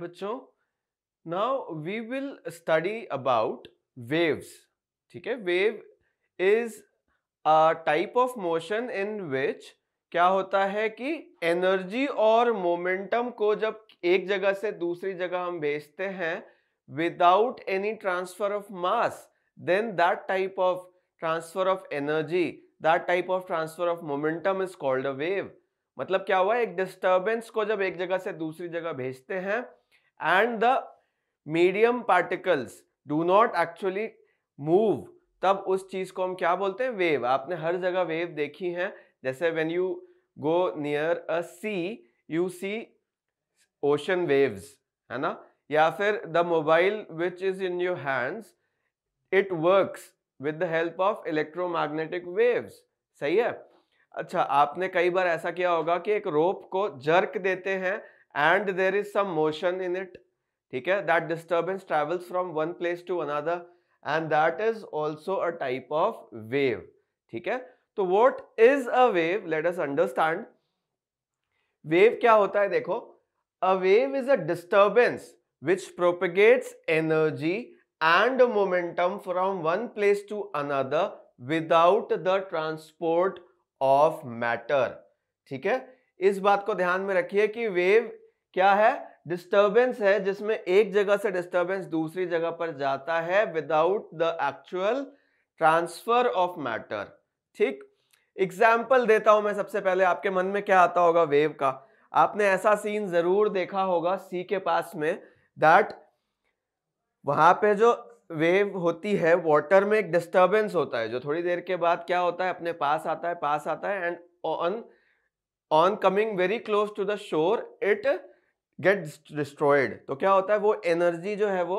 बच्चों now we will study about waves ठीक है wave is a type of motion in which क्या होता है कि एनर्जी और मोमेंटम को जब एक जगह से दूसरी जगह हम भेजते हैं without any transfer of mass then that type of transfer of energy that type of transfer of momentum is called a wave मतलब क्या हुआ एक डिस्टर्बेंस को जब एक जगह से दूसरी जगह भेजते हैं and the medium particles do not actually move तब उस चीज़ को हम क्या बोलते हैं वेव आपने हर जगह वेव देखी है जैसे when you go near a sea you see ocean waves है ना या फिर the mobile which is in your hands it works with the help of electromagnetic waves सही है अच्छा आपने कई बार ऐसा किया होगा कि एक रोप को जर्क देते हैं and there is some motion in it ठीक है that disturbance travels from one place to another and that is also a type of wave ठीक है तो what is a wave let's understand wave क्या होता है देखो a wave is a disturbance which propagates energy and momentum from one place to another without the transport of matter ठीक है इस बात को ध्यान में रखिए कि वेव क्या है डिस्टर्बेंस है जिसमें एक जगह से डिस्टर्बेंस दूसरी जगह पर जाता है without the actual transfer of matter ठीक एग्जाम्पल देता हूं मैं सबसे पहले आपके मन में क्या आता होगा वेव का आपने ऐसा सीन जरूर देखा होगा सी के पास में दैट वहां पे जो वेव होती है वाटर में एक डिस्टर्बेंस होता है जो थोड़ी देर के बाद क्या होता है अपने पास आता है पास आता है and on on coming very close to the shore it get destroyed तो क्या होता है वो एनर्जी जो है वो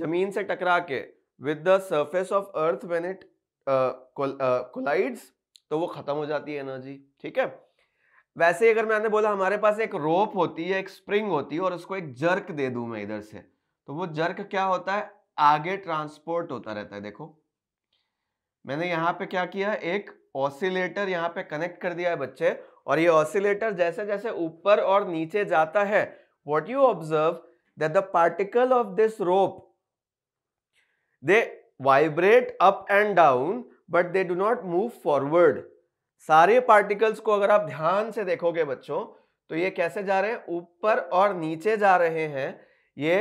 जमीन से टकरा के with the surface of earth when it collides तो वो खत्म हो जाती है एनर्जी ठीक है वैसे अगर मैंने बोला हमारे पास एक रोप होती है एक स्प्रिंग होती है और उसको एक जर्क दे दू मैं इधर से तो वो जर्क क्या होता है आगे ट्रांसपोर्ट होता रहता है देखो मैंने यहां पे क्या किया एक ऑसिलेटर यहाँ पे कनेक्ट कर दिया है बच्चे और ये ऑसिलेटर जैसे जैसे ऊपर और नीचे जाता है what you observe that the particle of this rope, they vibrate up and down but they do not move forward सारे पार्टिकल्स को अगर आप ध्यान से देखोगे बच्चों तो ये कैसे जा रहे हैं ऊपर और नीचे जा रहे हैं ये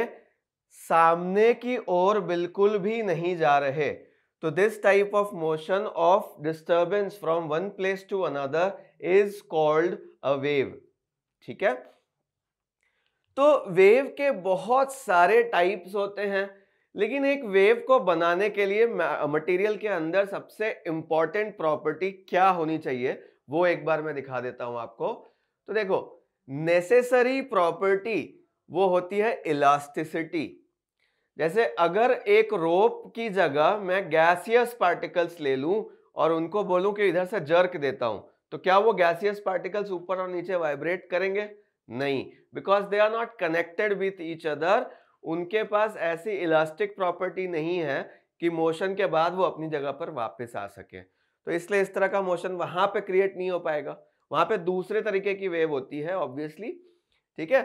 सामने की ओर बिल्कुल भी नहीं जा रहे तो this type of motion of disturbance from one place to another is called a wave ठीक है तो वेव के बहुत सारे टाइप्स होते हैं लेकिन एक वेव को बनाने के लिए मटेरियल के अंदर सबसे इम्पॉर्टेंट प्रॉपर्टी क्या होनी चाहिए वो एक बार मैं दिखा देता हूं आपको तो देखो नेसेसरी प्रॉपर्टी वो होती है इलास्टिसिटी जैसे अगर एक रोप की जगह मैं गैसियस पार्टिकल्स ले लूं और उनको बोलूं कि इधर से जर्क देता हूं तो क्या वो गैसियस पार्टिकल्स ऊपर और नीचे वाइब्रेट करेंगे नहीं because they are not connected with each other उनके पास ऐसी इलास्टिक प्रॉपर्टी नहीं है कि मोशन के बाद वो अपनी जगह पर वापस आ सके तो इसलिए इस तरह का मोशन वहां पे क्रिएट नहीं हो पाएगा वहां पे दूसरे तरीके की वेव होती है ऑब्वियसली ठीक है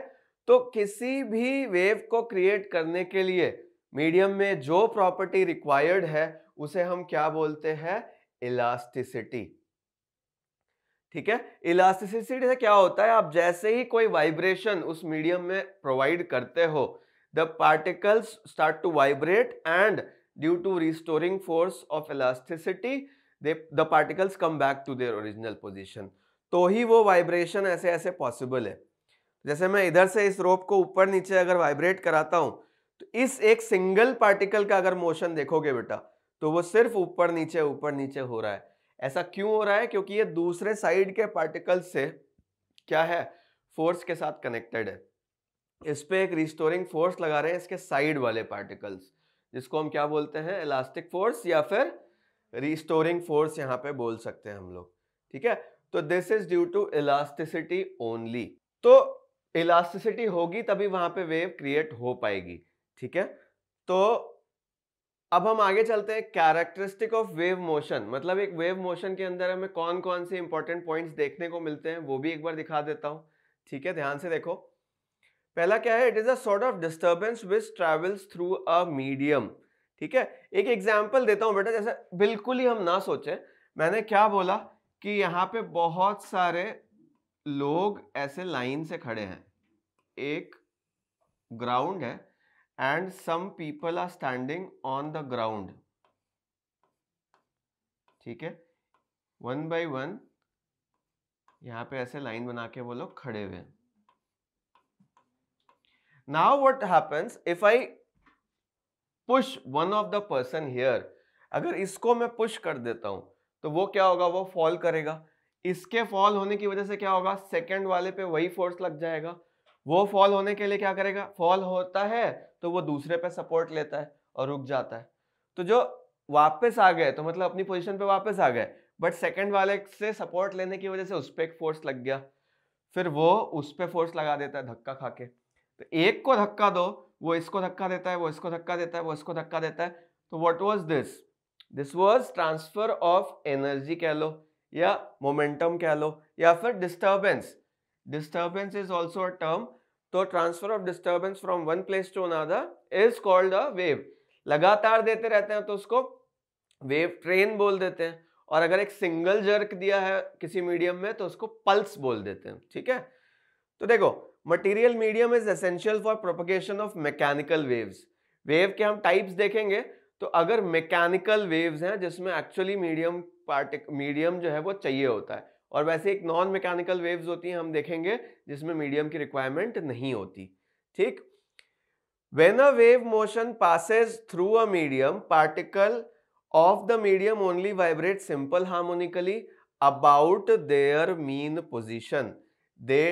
तो किसी भी वेव को क्रिएट करने के लिए मीडियम में जो प्रॉपर्टी रिक्वायर्ड है उसे हम क्या बोलते हैं इलास्टिसिटी ठीक है इलास्टिसिटी से क्या होता है आप जैसे ही कोई वाइब्रेशन उस मीडियम में प्रोवाइड करते हो the particles start to vibrate and due to restoring force of elasticity the particles come back to their original position तो ही वो वाइब्रेशन ऐसे ऐसे पॉसिबल है जैसे मैं इधर से इस रोप को ऊपर नीचे अगर वाइब्रेट कराता हूँ तो इस एक सिंगल पार्टिकल का अगर मोशन देखोगे बेटा तो वो सिर्फ ऊपर नीचे ऊपर नीचे हो रहा है ऐसा क्यों हो रहा है क्योंकि ये दूसरे साइड के पार्टिकल से क्या है फोर्स के साथ कनेक्टेड है इस पर एक रिस्टोरिंग फोर्स लगा रहे हैं इसके साइड वाले पार्टिकल्स जिसको हम क्या बोलते हैं इलास्टिक फोर्स या फिर रिस्टोरिंग फोर्स यहाँ पे बोल सकते हैं हम लोग ठीक है तो this is due to elasticity only तो इलास्टिसिटी होगी तभी वहां पे वेव क्रिएट हो पाएगी ठीक है तो अब हम आगे चलते हैं कैरेक्टरिस्टिक ऑफ वेव मोशन मतलब एक वेव मोशन के अंदर हमें कौन कौन से इंपॉर्टेंट पॉइंट्स देखने को मिलते हैं वो भी एक बार दिखा देता हूं ठीक है ध्यान से देखो पहला क्या है it is a sort of disturbance which travels through a medium ठीक है एक एग्जाम्पल देता हूँ बेटा जैसे बिल्कुल ही हम ना सोचे मैंने क्या बोला कि यहाँ पे बहुत सारे लोग ऐसे लाइन से खड़े हैं एक ग्राउंड है and some people are standing on the ground ठीक है वन बाय वन यहां पे ऐसे लाइन बना के वो लोग खड़े हुए now what happens if I push one of the person here अगर इसको मैं पुश कर देता हूं तो वो क्या होगा वो फॉल करेगा इसके फॉल होने की वजह से क्या होगा सेकेंड वाले पे वही फोर्स लग जाएगा वो फॉल होने के लिए क्या करेगा फॉल होता है तो वो दूसरे पे सपोर्ट लेता है और रुक जाता है तो जो वापस आ गए तो मतलब अपनी पोजिशन पे वापस आ गए बट सेकेंड वाले से सपोर्ट लेने की वजह से उस पर एक फोर्स लग गया फिर वो उस पर फोर्स लगा देता है धक्का खा के तो एक को धक्का दो वो इसको धक्का देता है वो इसको धक्का देता है वो इसको धक्का देता है तो what was this this was transfer of energy कह लो या मोमेंटम कह लो या फिर disturbance disturbance is also a term तो transfer of disturbance from one place to another is called a wave लगातार देते रहते हैं तो उसको वेव ट्रेन बोल देते हैं और अगर एक सिंगल जर्क दिया है किसी मीडियम में तो उसको पल्स बोल देते हैं ठीक है तो देखो material medium is essential for propagation of mechanical waves wave के हम टाइप्स देखेंगे तो अगर मैकेनिकल वेव्स हैं जिसमें एक्चुअली मीडियम पार्टिक मीडियम जो है वो चाहिए होता है और वैसे एक नॉन मैकेनिकल वेव्स होती हैं हम देखेंगे जिसमें मीडियम की रिक्वायरमेंट नहीं होती ठीक when a wave motion passes through a medium particle of the medium only vibrate simple harmonically about their mean position they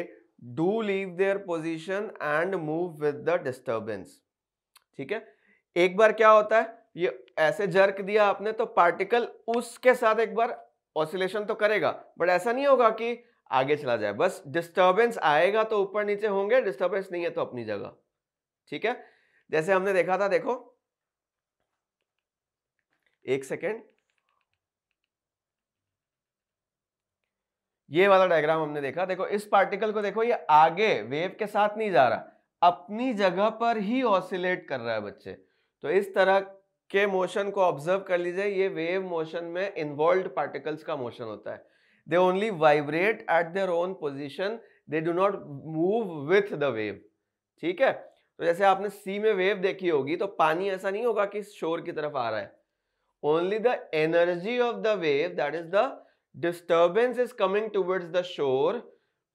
do leave their position and move with the disturbance ठीक है एक बार क्या होता है ये ऐसे जर्क दिया आपने तो पार्टिकल उसके साथ एक बार ऑसिलेशन तो करेगा बट ऐसा नहीं होगा कि आगे चला जाए बस डिस्टर्बेंस आएगा तो ऊपर नीचे होंगे डिस्टर्बेंस नहीं है तो अपनी जगह ठीक है जैसे हमने देखा था देखो एक सेकेंड ये वाला डायग्राम हमने देखा देखो इस पार्टिकल को देखो ये आगे वेव के साथ नहीं जा रहा अपनी जगह पर ही ऑसिलेट कर रहा है बच्चे तो इस तरह के मोशन को ऑब्जर्व कर लीजिए ये वेव मोशन में इन्वॉल्व पार्टिकल्स का मोशन होता है they only vibrate at their own position they do not move with the wave ठीक है तो जैसे आपने सी में वेव देखी होगी तो पानी ऐसा नहीं होगा कि शोर की तरफ आ रहा है only the energy of the wave that is the disturbance is coming towards the shore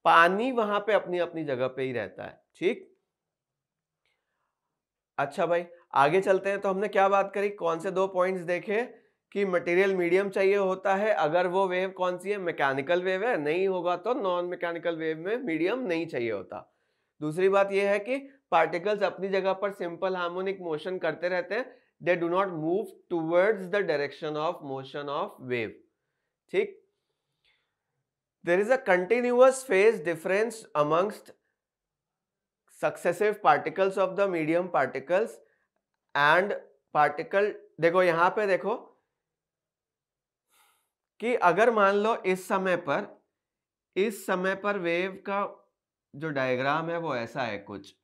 पानी वहां पे अपनी अपनी जगह पे ही रहता है ठीक अच्छा भाई आगे चलते हैं तो हमने क्या बात करी कौन से दो पॉइंट्स देखे कि मटेरियल मीडियम चाहिए होता है अगर वो वेव कौन सी है मैकेनिकल वेव है नहीं होगा तो नॉन मैकेनिकल वेव में मीडियम नहीं चाहिए होता दूसरी बात यह है कि पार्टिकल्स अपनी जगह पर सिंपल हार्मोनिक मोशन करते रहते हैं they do not move towards the direction of motion of wave ठीक there is a continuous phase difference amongst successive particles of the medium particles and particle देखो यहां पे देखो कि अगर मान लो इस समय पर इस समय पर वेव का जो डायग्राम है वो ऐसा है कुछ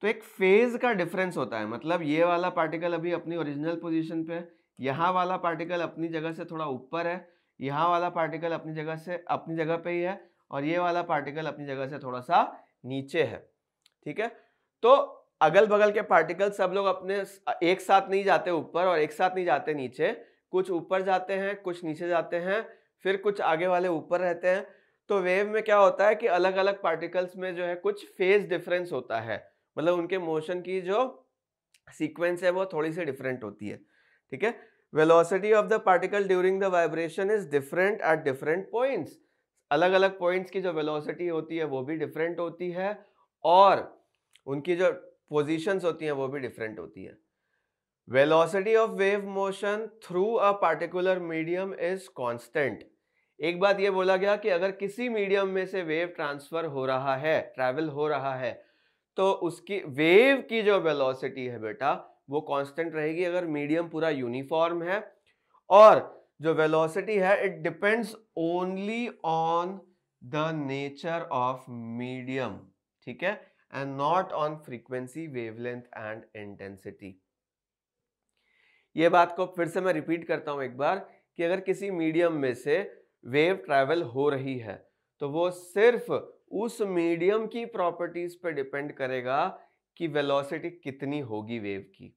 तो एक फेज का डिफरेंस होता है मतलब ये वाला पार्टिकल अभी अपनी ओरिजिनल पोजीशन पे है यहाँ वाला पार्टिकल अपनी जगह से थोड़ा ऊपर है यहाँ वाला पार्टिकल अपनी जगह से अपनी जगह पे ही है और ये वाला पार्टिकल अपनी जगह से थोड़ा सा नीचे है ठीक है तो अगल बगल के पार्टिकल सब लोग अपने एक साथ नहीं जाते ऊपर और एक साथ नहीं जाते नीचे कुछ ऊपर जाते हैं कुछ नीचे जाते हैं फिर कुछ आगे वाले ऊपर रहते हैं तो वेव में क्या होता है कि अलग अलग पार्टिकल्स में जो है कुछ फेज डिफरेंस होता है मतलब उनके मोशन की जो सीक्वेंस है वो थोड़ी सी डिफरेंट होती है ठीक है velocity of the particle during the vibration is different at different points अलग अलग पॉइंट्स की जो वेलोसिटी होती है वो भी डिफरेंट होती है और उनकी जो पोजिशंस होती हैं वो भी डिफरेंट होती हैं velocity of wave motion through a particular medium is constant एक बात ये बोला गया कि अगर किसी मीडियम में से वेव ट्रांसफर हो रहा है ट्रैवल हो रहा है तो उसकी वेव की जो वेलोसिटी है बेटा वो कांस्टेंट रहेगी अगर मीडियम पूरा यूनिफॉर्म है और जो वेलोसिटी है it depends only on the nature of medium ठीक है and not on frequency, wavelength and intensity. ये बात को फिर से मैं रिपीट करता हूं एक बार कि अगर किसी मीडियम में से वेव ट्रैवल हो रही है तो वो सिर्फ उस मीडियम की प्रॉपर्टीज पर डिपेंड करेगा कि वेलोसिटी कितनी होगी वेव की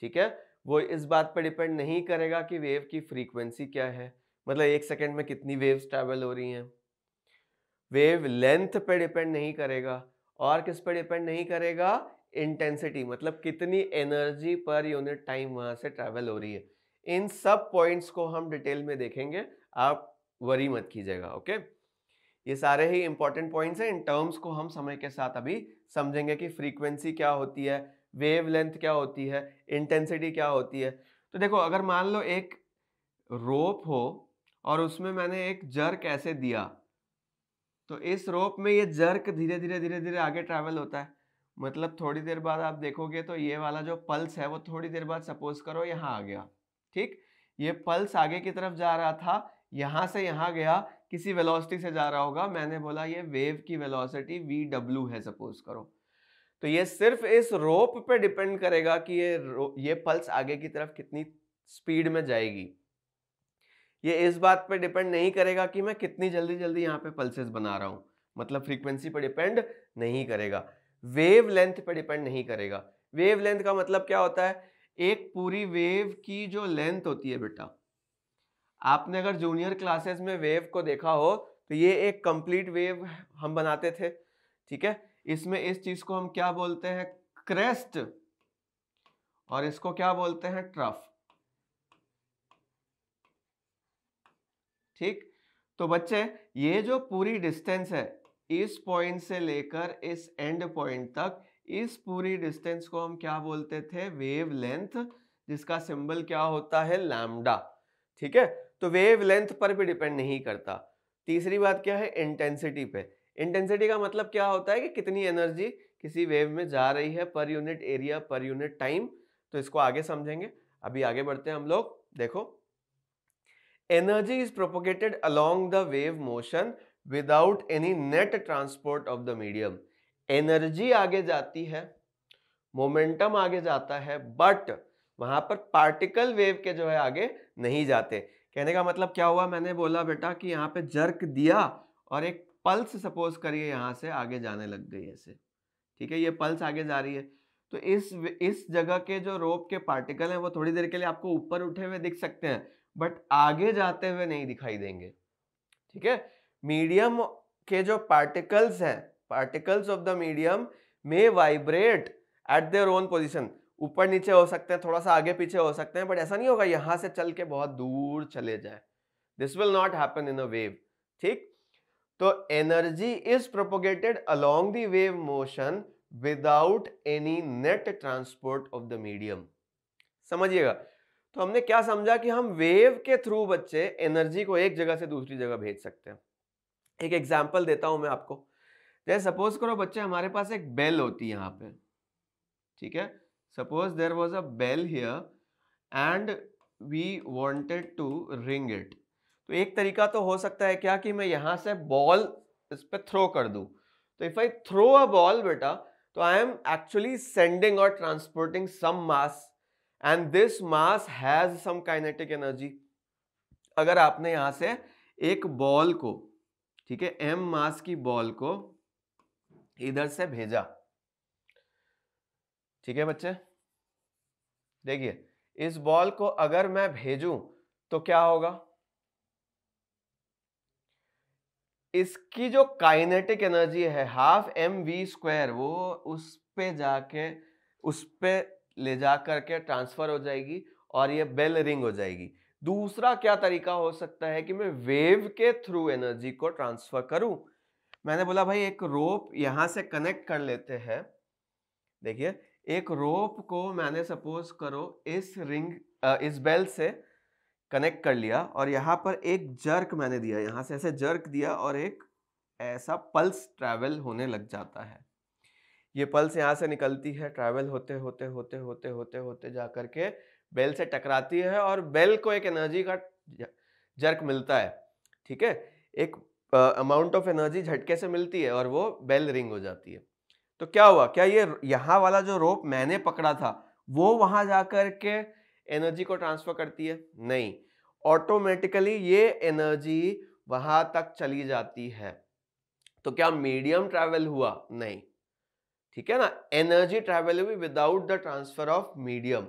ठीक है वो इस बात पर डिपेंड नहीं करेगा कि वेव की फ्रीक्वेंसी क्या है मतलब एक सेकेंड में कितनी वेव्स ट्रैवल हो रही हैं वेव लेंथ पर डिपेंड नहीं करेगा और किस पर डिपेंड नहीं करेगा इंटेंसिटी मतलब कितनी एनर्जी पर यूनिट टाइम वहाँ से ट्रैवल हो रही है इन सब पॉइंट्स को हम डिटेल में देखेंगे आप वरी मत कीजिएगा ओके ये सारे ही इंपॉर्टेंट पॉइंट्स हैं इन टर्म्स को हम समय के साथ अभी समझेंगे कि फ्रीक्वेंसी क्या होती है वेव लेंथ क्या होती है इंटेंसिटी क्या होती है तो देखो अगर मान लो एक रोप हो और उसमें मैंने एक जर्क ऐसे दिया तो इस रोप में ये जर्क धीरे धीरे धीरे धीरे आगे ट्रैवल होता है मतलब थोड़ी देर बाद आप देखोगे तो ये वाला जो पल्स है वो थोड़ी देर बाद सपोज करो यहाँ आ गया ठीक ये पल्स आगे की तरफ जा रहा था यहाँ से यहाँ गया किसी वेलोसिटी से जा रहा होगा मैंने बोला ये वेव की वेलोसिटी वी डब्ल्यू है सपोज करो तो ये सिर्फ इस रोप पे डिपेंड करेगा कि ये ये पल्स आगे की तरफ कितनी स्पीड में जाएगी ये इस बात पे डिपेंड नहीं करेगा कि मैं कितनी जल्दी जल्दी यहाँ पे पल्सेस बना रहा हूँ मतलब फ्रीक्वेंसी पे डिपेंड नहीं करेगा वेव लेंथ पे डिपेंड नहीं करेगा वेव लेंथ का मतलब क्या होता है एक पूरी वेव की जो लेंथ होती है बेटा आपने अगर जूनियर क्लासेस में वेव को देखा हो तो ये एक कंप्लीट वेव हम बनाते थे ठीक है इसमें इस चीज को हम क्या बोलते हैं क्रेस्ट और इसको क्या बोलते हैं ट्रफ ठीक तो बच्चे ये जो पूरी डिस्टेंस है इस पॉइंट से लेकर इस एंड पॉइंट तक इस पूरी डिस्टेंस को हम क्या बोलते थे वेव लेंथ जिसका सिंबल क्या होता है लैमडा ठीक है तो वेव लेंथ पर भी डिपेंड नहीं करता तीसरी बात क्या है इंटेंसिटी पे इंटेंसिटी का मतलब क्या होता है कि कितनी एनर्जी किसी वेव में जा रही है per unit area per unit time तो इसको आगे समझेंगे अभी आगे बढ़ते हैं हम लोग देखो energy is propagated along the wave motion without any net transport of the medium energy आगे जाती है momentum आगे जाता है but वहां पर particle wave के जो है आगे नहीं जाते कहने का मतलब क्या हुआ मैंने बोला बेटा कि यहाँ पे जर्क दिया और एक पल्स सपोज करिए यहाँ से आगे जाने लग गई ऐसे ठीक है ये पल्स आगे जा रही है तो इस इस जगह के जो रोप के पार्टिकल हैं वो थोड़ी देर के लिए आपको ऊपर उठे हुए दिख सकते हैं बट आगे जाते हुए नहीं दिखाई देंगे ठीक है मीडियम के जो पार्टिकल्स हैं particles of the medium may vibrate at their own position ऊपर नीचे हो सकते हैं थोड़ा सा आगे पीछे हो सकते हैं बट ऐसा नहीं होगा यहां से चल के बहुत दूर चले जाए this will not happen in a wave ठीक तो energy is propagated along the wave motion without any net transport of the medium समझिएगा तो हमने क्या समझा कि हम वेव के थ्रू बच्चे एनर्जी को एक जगह से दूसरी जगह भेज सकते हैं एक एग्जाम्पल देता हूं मैं आपको जैसे सपोज करो बच्चे हमारे पास एक बेल होती है यहाँ पे ठीक है suppose there was a bell here and we wanted to ring it तो एक तरीका तो हो सकता है क्या कि मैं यहां से बॉल इस पर थ्रो कर दू तो if I throw a ball बेटा तो आई एम एक्चुअली सेंडिंग और transporting some mass and this mass has some kinetic energy अगर आपने यहां से एक बॉल को ठीक है एम मास की बॉल को इधर से भेजा ठीक है बच्चे देखिए इस बॉल को अगर मैं भेजूं तो क्या होगा इसकी जो काइनेटिक एनर्जी है हाफ एम वी स्क्वायर वो उस पे जाके उस पे ले जा करके ट्रांसफ़र हो जाएगी और ये बेल रिंग हो जाएगी दूसरा क्या तरीका हो सकता है कि मैं वेव के थ्रू एनर्जी को ट्रांसफ़र करूं मैंने बोला भाई एक रोप यहाँ से कनेक्ट कर लेते हैं देखिए एक रोप को मैंने सपोज करो इस रिंग इस बेल से कनेक्ट कर लिया और यहाँ पर एक जर्क मैंने दिया यहाँ से ऐसे जर्क दिया और एक ऐसा पल्स ट्रैवल होने लग जाता है ये पल्स यहाँ से निकलती है ट्रैवल होते होते होते होते होते होते जा कर के बेल से टकराती है और बेल को एक एनर्जी का जर्क मिलता है ठीक है एक अमाउंट ऑफ एनर्जी झटके से मिलती है और वो बेल रिंग हो जाती है तो क्या हुआ क्या ये यहाँ वाला जो रोप मैंने पकड़ा था वो वहाँ जा कर के एनर्जी को ट्रांसफर करती है नहीं ऑटोमेटिकली ये एनर्जी वहाँ तक चली जाती है तो क्या मीडियम ट्रैवल हुआ नहीं ठीक है ना एनर्जी हुई without the transfer of medium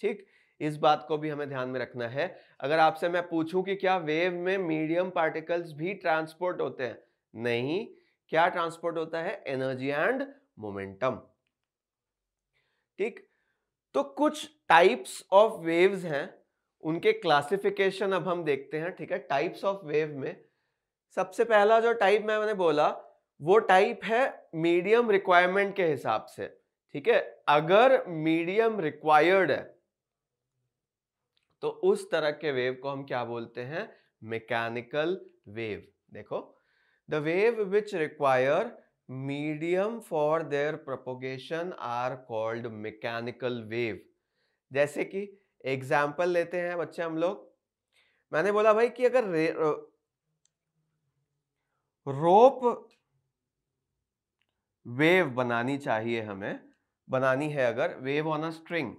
ठीक इस बात को भी हमें ध्यान में रखना है अगर आपसे मैं पूछूं कि क्या वेव में मीडियम पार्टिकल्स भी ट्रांसपोर्ट होते हैं नहीं क्या ट्रांसपोर्ट होता है एनर्जी एंड मोमेंटम ठीक तो कुछ टाइप्स ऑफ वेव्स हैं उनके क्लासिफिकेशन अब हम देखते हैं ठीक है टाइप्स ऑफ वेव में सबसे पहला जो टाइप मैं मैंने बोला वो टाइप है मीडियम रिक्वायरमेंट के हिसाब से ठीक है अगर मीडियम रिक्वायर्ड है तो उस तरह के वेव को हम क्या बोलते हैं मैकेनिकल वेव देखो the wave which require medium for their propagation are called mechanical wave जैसे कि एग्जाम्पल लेते हैं बच्चे हम लोग मैंने बोला भाई कि अगर रोप वेव बनानी चाहिए हमें बनानी है अगर वेव ऑन अ स्ट्रिंग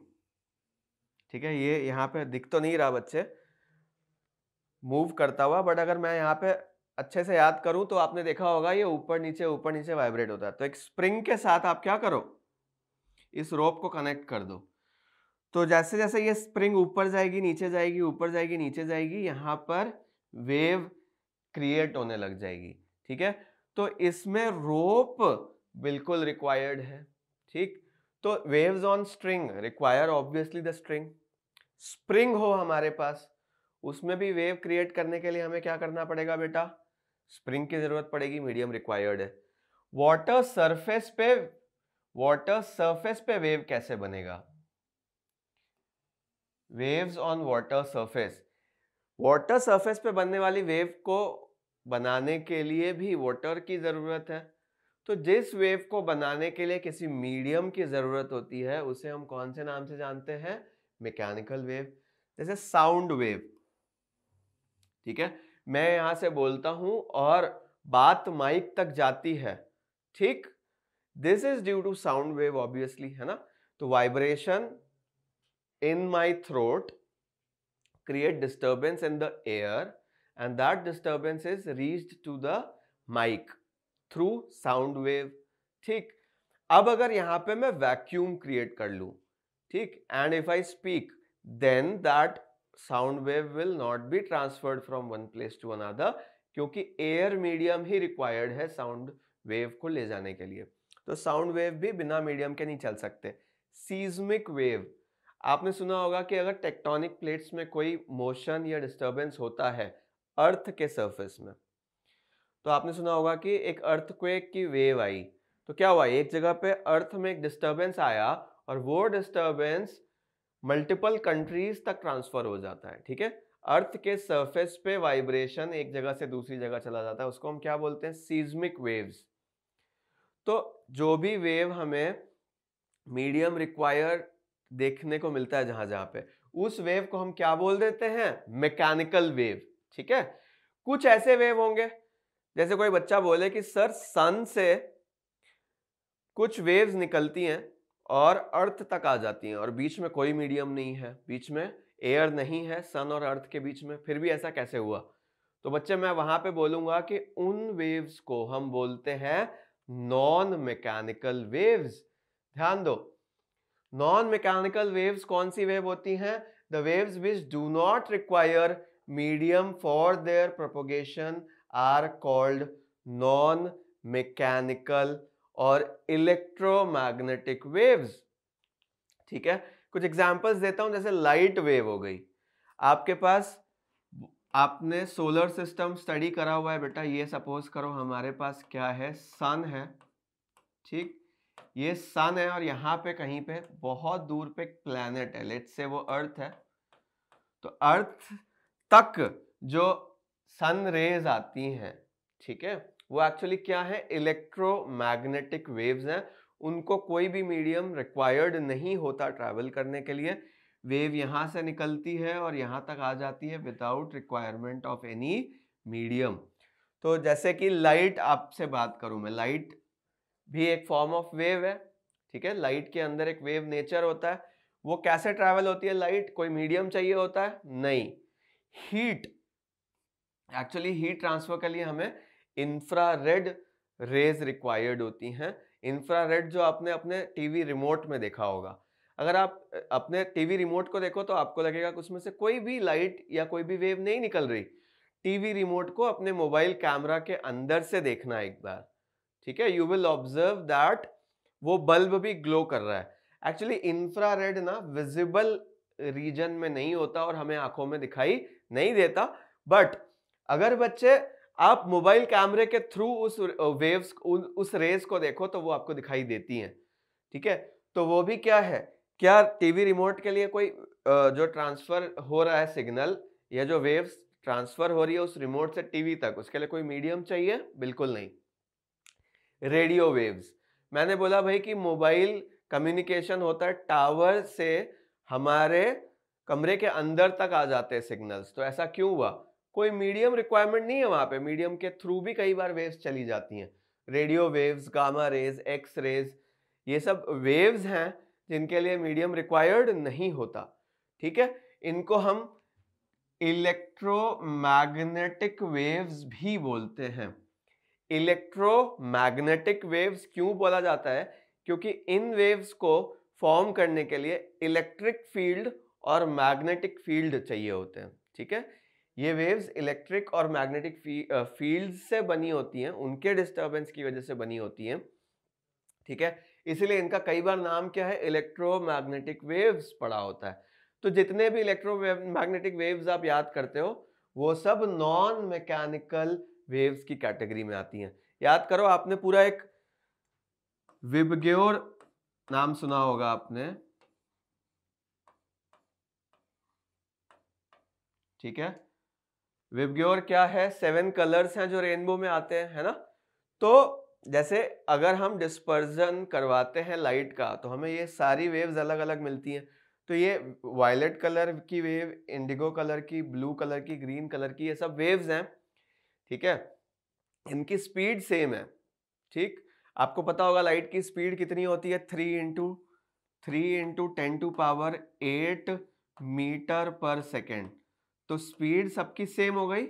ठीक है ये यहाँ पे दिख तो नहीं रहा बच्चे मूव करता हुआ बट अगर मैं यहाँ पे अच्छे से याद करूं तो आपने देखा होगा ये ऊपर नीचे ऊपर नीचे वाइब्रेट होता है तो एक स्प्रिंग के साथ आप क्या करो इस रोप को कनेक्ट कर दो तो जैसे जैसे ये स्प्रिंग ऊपर जाएगी नीचे जाएगी ऊपर जाएगी नीचे जाएगी यहाँ पर वेव क्रिएट होने लग जाएगी ठीक है तो इसमें रोप बिल्कुल रिक्वायर्ड है ठीक तो waves on string require obviously the string spring हो हमारे पास उसमें भी वेव क्रिएट करने के लिए हमें क्या करना पड़ेगा बेटा स्प्रिंग की जरूरत पड़ेगी मीडियम रिक्वायर्ड है वाटर सरफेस पे वाटर सरफेस पे वेव कैसे बनेगा waves on water surface water surface पे बनने वाली वेव को बनाने के लिए भी वाटर की ज़रूरत है तो जिस वेव को बनाने के लिए किसी मीडियम की ज़रूरत होती है उसे हम कौन से नाम से जानते हैं मैकेनिकल वेव जैसे साउंड वेव ठीक है मैं यहां से बोलता हूं और बात माइक तक जाती है ठीक this is due to sound wave obviously है ना तो vibration in my throat create disturbance in the air and that disturbance is reach to the mic through sound wave ठीक अब अगर यहां पे मैं वैक्यूम क्रिएट कर लू ठीक and if I speak then that sound wave will not be transferred from one place to another क्योंकि एयर मीडियम ही रिक्वायर्ड है साउंड वेव को ले जाने के लिए तो साउंड वेव भी बिना मीडियम के नहीं चल सकते सीज्मिक वेव आपने सुना होगा कि अगर टेक्टोनिक प्लेट्स में कोई मोशन या डिस्टरबेंस होता है अर्थ के सरफेस में तो आपने सुना होगा कि एक अर्थक्वेक की वेव आई तो क्या हुआ एक जगह पे अर्थ में एक डिस्टर्बेंस आया और वो डिस्टर्बेंस मल्टीपल कंट्रीज तक ट्रांसफर हो जाता है ठीक है अर्थ के सरफेस पे वाइब्रेशन एक जगह से दूसरी जगह चला जाता है उसको हम क्या बोलते हैं सीज्मिक वेव्स तो जो भी वेव हमें मीडियम रिक्वायर देखने को मिलता है जहां जहां पे उस वेव को हम क्या बोल देते हैं मैकेनिकल वेव ठीक है कुछ ऐसे वेव होंगे जैसे कोई बच्चा बोले कि सर सन से कुछ वेव्स निकलती हैं और अर्थ तक आ जाती हैं और बीच में कोई मीडियम नहीं है बीच में एयर नहीं है सन और अर्थ के बीच में फिर भी ऐसा कैसे हुआ तो बच्चे मैं वहां पे बोलूंगा कि उन वेव्स को हम बोलते हैं नॉन मैकेनिकल वेव्स ध्यान दो नॉन मैकेनिकल वेव्स कौन सी वेव होती हैं the waves which do not require medium for their propagation are called non mechanical और इलेक्ट्रोमैग्नेटिक वेव्स ठीक है कुछ एग्जांपल्स देता हूं जैसे लाइट वेव हो गई आपके पास आपने सोलर सिस्टम स्टडी करा हुआ है बेटा ये सपोज करो हमारे पास क्या है सन है ठीक ये सन है और यहां पे कहीं पे बहुत दूर पे प्लैनेट है लेट से वो अर्थ है तो अर्थ तक जो सन रेज आती हैं ठीक है वो एक्चुअली क्या है इलेक्ट्रोमैग्नेटिक वेव्स हैं उनको कोई भी मीडियम रिक्वायर्ड नहीं होता ट्रैवल करने के लिए वेव यहाँ से निकलती है और यहाँ तक आ जाती है without requirement of any medium तो जैसे कि लाइट आपसे बात करूँ मैं लाइट भी एक फॉर्म ऑफ वेव है ठीक है लाइट के अंदर एक वेव नेचर होता है वो कैसे ट्रैवल होती है लाइट कोई मीडियम चाहिए होता है नहीं हीट एक्चुअली हीट ट्रांसफर के लिए हमें इंफ्रा रेड रेज रिक्वायर्ड होती हैं इंफ्रा रेड जो आपने अपने टीवी रिमोट में देखा होगा अगर आप अपने टीवी रिमोट को देखो तो आपको लगेगा कि उसमें से कोई भी लाइट या कोई भी वेव नहीं निकल रही टीवी रिमोट को अपने मोबाइल कैमरा के अंदर से देखना एक बार ठीक है यू विल ऑब्जर्व दैट वो बल्ब भी ग्लो कर रहा है एक्चुअली इंफ्रा रेड ना विजिबल रीजन में नहीं होता और हमें आंखों में दिखाई नहीं देता बट अगर बच्चे आप मोबाइल कैमरे के थ्रू उस वेव्स उस रेज को देखो तो वो आपको दिखाई देती हैं ठीक है तो वो भी क्या है क्या टीवी रिमोट के लिए कोई जो ट्रांसफर हो रहा है सिग्नल या जो वेव्स ट्रांसफर हो रही है उस रिमोट से टीवी तक उसके लिए कोई मीडियम चाहिए बिल्कुल नहीं रेडियो वेव्स मैंने बोला भाई कि मोबाइल कम्युनिकेशन होता है टावर से हमारे कमरे के अंदर तक आ जाते हैं सिग्नल्स तो ऐसा क्यों हुआ कोई मीडियम रिक्वायरमेंट नहीं है वहां पे मीडियम के थ्रू भी कई बार वेव्स चली जाती हैं radio waves gamma rays X rays ये सब वेव्स हैं जिनके लिए मीडियम रिक्वायर्ड नहीं होता ठीक है इनको हम इलेक्ट्रोमैग्नेटिक वेव्स भी बोलते हैं इलेक्ट्रोमैग्नेटिक वेव्स क्यों बोला जाता है क्योंकि इन वेव्स को फॉर्म करने के लिए इलेक्ट्रिक फील्ड और मैग्नेटिक फील्ड चाहिए होते हैं ठीक है ये वेव्स इलेक्ट्रिक और मैग्नेटिक फील्ड से बनी होती हैं उनके डिस्टर्बेंस की वजह से बनी होती हैं ठीक है इसीलिए इनका कई बार नाम क्या है इलेक्ट्रोमैग्नेटिक वेव्स पड़ा होता है तो जितने भी इलेक्ट्रो मैग्नेटिक वेव्स आप याद करते हो वो सब नॉन मैकेनिकल वेव्स की कैटेगरी में आती हैं याद करो आपने पूरा एक विबग्योर नाम सुना होगा आपने ठीक है विबग्योर क्या है सेवन कलर्स हैं जो रेनबो में आते हैं है ना तो जैसे अगर हम डिस्पर्जन करवाते हैं लाइट का तो हमें ये सारी वेव्स अलग अलग मिलती हैं तो ये वायलेट कलर की वेव इंडिगो कलर की ब्लू कलर की ग्रीन कलर की ये सब वेव्स हैं ठीक है इनकी स्पीड सेम है ठीक आपको पता होगा लाइट की स्पीड कितनी होती है three into three into ten to power eight metre per second तो स्पीड सबकी सेम हो गई